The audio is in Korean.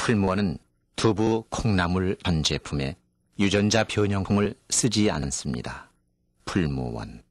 풀무원은 두부 콩나물 반제품에 유전자 변형품을 쓰지 않습니다. 풀무원